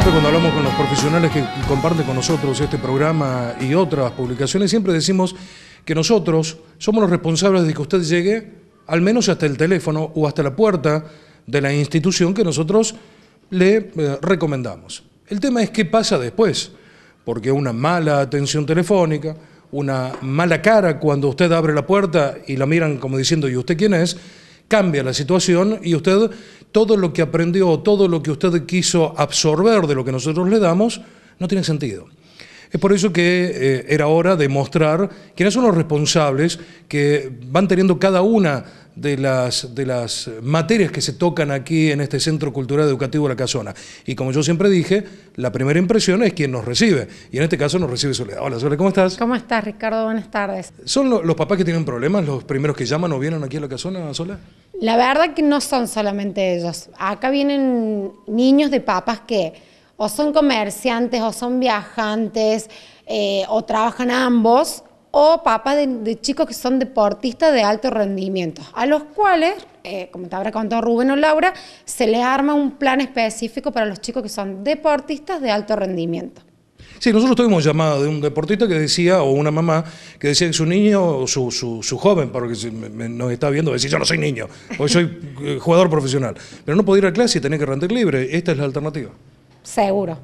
Siempre cuando hablamos con los profesionales que comparten con nosotros este programa y otras publicaciones, siempre decimos que nosotros somos los responsables de que usted llegue al menos hasta el teléfono o hasta la puerta de la institución que nosotros le eh, recomendamos. El tema es qué pasa después, porque una mala atención telefónica, una mala cara cuando usted abre la puerta y la miran como diciendo, ¿y usted quién es?, cambia la situación y usted todo lo que aprendió, todo lo que usted quiso absorber de lo que nosotros le damos, no tiene sentido. Es por eso que eh, era hora de mostrar quiénes son los responsables que van teniendo cada una de las, de las materias que se tocan aquí en este Centro Cultural Educativo de la Casona. Y como yo siempre dije, la primera impresión es quien nos recibe. Y en este caso nos recibe Soledad. Hola Soledad, ¿cómo estás? ¿Cómo estás Ricardo? Buenas tardes. ¿Son los papás que tienen problemas los primeros que llaman o vienen aquí a la Casona, Soledad? La verdad que no son solamente ellos. Acá vienen niños de papás que o son comerciantes, o son viajantes, eh, o trabajan ambos, o papás de, chicos que son deportistas de alto rendimiento, a los cuales, eh, como te habrá contado Rubén o Laura, se les arma un plan específico para los chicos que son deportistas de alto rendimiento. Sí, nosotros tuvimos llamada de un deportista que decía, o una mamá, que decía que su niño, su, su, su joven, porque nos está viendo, decía, yo no soy niño, hoy soy eh, jugador profesional, pero no puedo ir a clase y tener que rendir libre, esta es la alternativa. Seguro.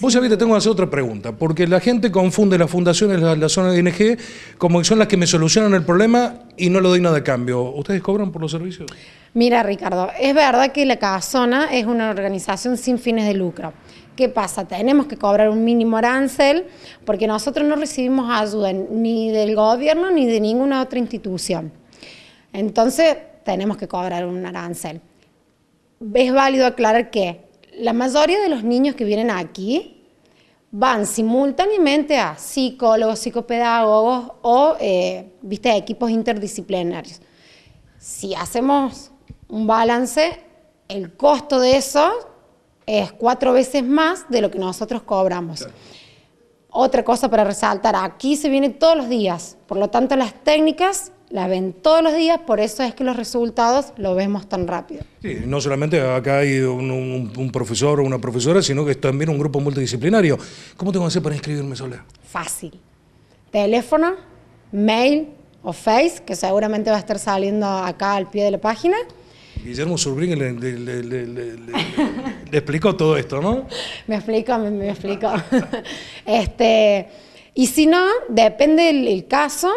Vos sabés, te tengo que hacer otra pregunta, porque la gente confunde las fundaciones, de la zona de ING como que son las que me solucionan el problema y no lo doy nada de cambio. ¿Ustedes cobran por los servicios? Mira, Ricardo, es verdad que la cazona es una organización sin fines de lucro. ¿Qué pasa? Tenemos que cobrar un mínimo arancel porque nosotros no recibimos ayuda ni del gobierno ni de ninguna otra institución. Entonces, tenemos que cobrar un arancel. Es válido aclarar que la mayoría de los niños que vienen aquí van simultáneamente a psicólogos, psicopedagogos o eh, equipos interdisciplinarios. Si hacemos un balance, el costo de eso es cuatro veces más de lo que nosotros cobramos. Otra cosa para resaltar, aquí se viene todos los días, por lo tanto las técnicas las ven todos los días, por eso es que los resultados los vemos tan rápido. Sí, no solamente acá hay un, profesor o una profesora, sino que es también un grupo multidisciplinario. ¿Cómo tengo que hacer para inscribirme sola? Fácil. Teléfono, mail o face, que seguramente va a estar saliendo acá al pie de la página. Guillermo le, el, el, te explico todo esto, ¿no? me explico, me, explico. este, y si no, depende del el caso,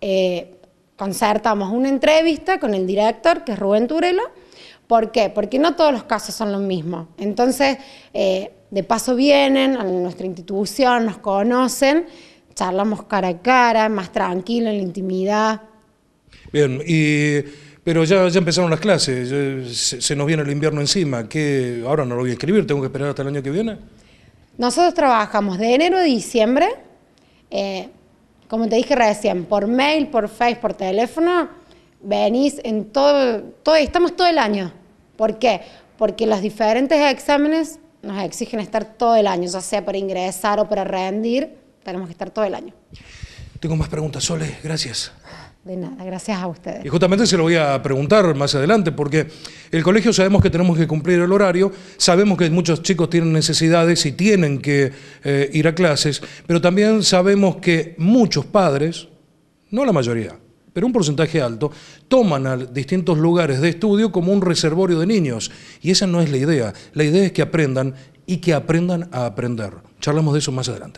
eh, concertamos una entrevista con el director, que es Rubén Turelo. ¿Por qué? Porque no todos los casos son los mismos. Entonces, eh, de paso vienen a nuestra institución, nos conocen, charlamos cara a cara, más tranquilo, en la intimidad. Bien, y pero ya, ya empezaron las clases, se, nos viene el invierno encima, que ahora no lo voy a escribir, tengo que esperar hasta el año que viene. Nosotros trabajamos de enero a diciembre, eh, como te dije recién, por mail, por face, por teléfono, venís en todo, todo, estamos todo el año. ¿Por qué? Porque los diferentes exámenes nos exigen estar todo el año, ya sea para ingresar o para rendir, tenemos que estar todo el año. Tengo más preguntas, Sole, gracias de nada, gracias a ustedes. Y justamente se lo voy a preguntar más adelante, porque el colegio sabemos que tenemos que cumplir el horario, sabemos que muchos chicos tienen necesidades y tienen que eh, ir a clases, pero también sabemos que muchos padres, no la mayoría, pero un porcentaje alto, toman a distintos lugares de estudio como un reservorio de niños. Y esa no es la idea. La idea es que aprendan y que aprendan a aprender. Charlamos de eso más adelante.